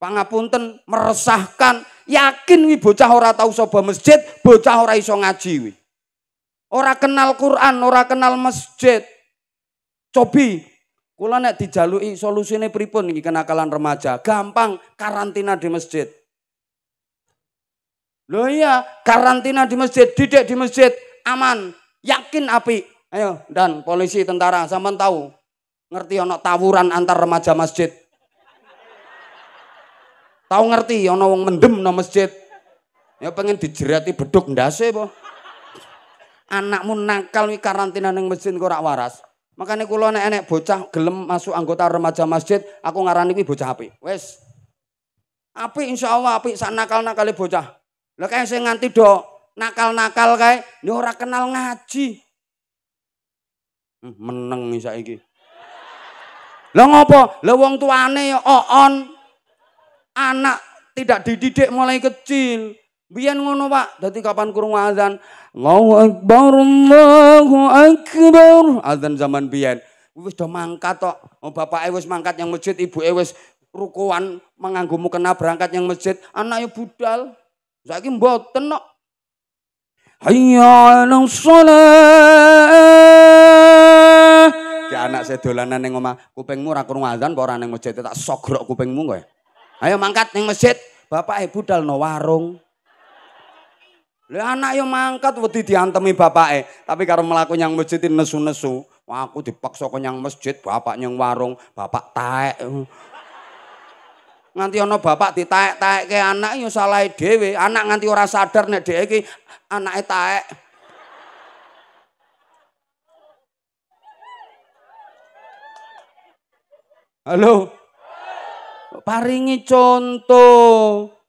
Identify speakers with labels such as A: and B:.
A: Pangapunten meresahkan, yakin wi bocah ora tau soba masjid, bocah ora iso ngaji wi. Ora kenal Quran, ora kenal masjid. Cobi Kula nek dijaluki solusine pripun iki kenakalan remaja? Gampang karantina di masjid. Loh iya, karantina di masjid, didik di masjid, aman, yakin api. Ayo, dan polisi, tentara, sampean tahu. Ngerti ana tawuran antar remaja masjid. Tahu ngerti, ono wong mendem no masjid. Ya pengen dijerati beduk ndase po. Anakmu nakal wi karantina ning masjid kok ora waras. Makanya kula nek enek bocah gelem masuk anggota remaja masjid, aku ngarani kuwi bocah apik. Wes. Apik insyaallah apik sak nakal-nakale bocah. Lah kae sing nganti do nakal-nakal kae, ya ora kenal ngaji. Hmm, meneng saiki. Lah ngopo? Lah wong tuane oon. anak tidak dididik mulai kecil. Biar ngono Pak, jadi kapan kurung azan? Allahu Akbar, Allahu Akbar. Azan zaman biar. wis do mangkat tok. Oh, Ewes wis mangkat yang masjid, Ibu wis rukuan menganggumu kena berangkat yang masjid. Anaknya budal. Saiki mboten kok. Hayya 'alas salat. Ki anak sedolanan ning omah, kupingmu ora krungu azan apa ora ning masjid tak sogrok kupingmu kowe. Ya. Ayo mangkat neng masjid. Bapak ibu no warung. Lah anak yo mangkat wedi diantemi eh tapi karo melakukan yang masjid nesu-nesu. Wah, aku dipaksa ke nyang masjid, bapak nyang warung, bapak taek. Nganti ana bapak ditaek-taekke anak yo salah dhewe. Anak nganti orang sadar nek dhek iki anake taek. Halo. Paringi contoh.